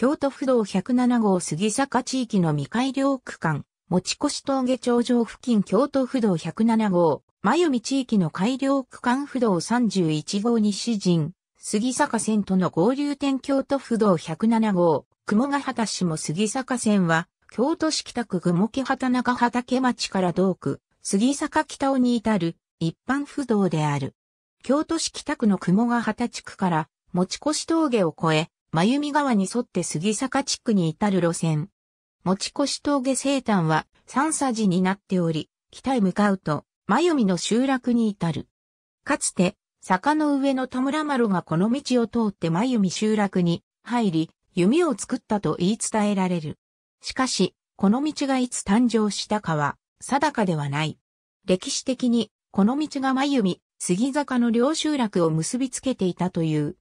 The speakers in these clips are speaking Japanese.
京都府道107号杉坂地域の未改良区間、持越峠頂上付近京都府道107号、真由美地域の改良区間府道31号西陣、杉坂線との合流点京都府道107号、雲ヶ畑市も杉坂線は、京都市北区雲木畑中畑町から道区、杉坂北尾に至る一般府道である。京都市北区の雲ヶ畑地区から持越峠を越え、真由川に沿って杉坂地区に至る路線。持ち越し峠生誕は三佐になっており、北へ向かうと、真由の集落に至る。かつて、坂の上の田村丸がこの道を通って真由集落に入り、弓を作ったと言い伝えられる。しかし、この道がいつ誕生したかは、定かではない。歴史的に、この道が真由杉坂の両集落を結びつけていたという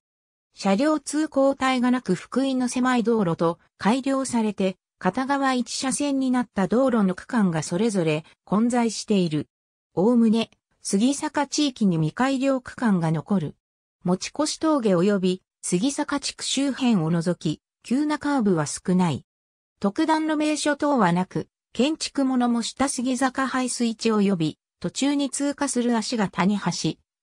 車両通行帯がなく福井の狭い道路と改良されて片側一車線になった道路の区間がそれぞれ混在している。おおむね杉坂地域に未改良区間が残る。持ち越し峠及び杉坂地区周辺を除き、急なカーブは少ない。特段の名所等はなく、建築物も下杉坂排水地及び、途中に通過する足が谷橋、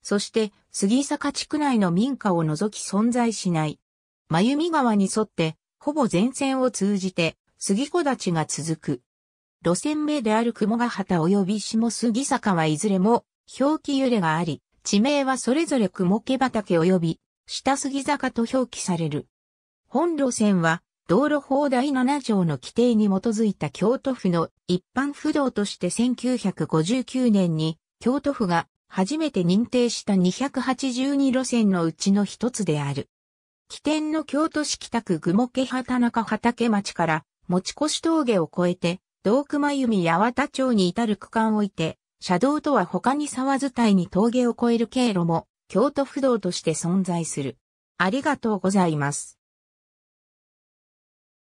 そして杉坂地区内の民家を除き存在しない。真弓川に沿って、ほぼ全線を通じて、杉小立が続く。路線名である雲ヶ畑及び下杉坂はいずれも、表記揺れがあり、地名はそれぞれ雲毛畑及び、下杉坂と表記される。本路線は、道路法第7条の規定に基づいた京都府の一般不動として1959年に京都府が初めて認定した282路線のうちの一つである。起点の京都市北区雲毛畑中畑町から持ち越し峠を越えて、道熊弓八幡町に至る区間を置いて、車道とは他に沢伝いに峠を越える経路も、京都府道として存在する。ありがとうございます。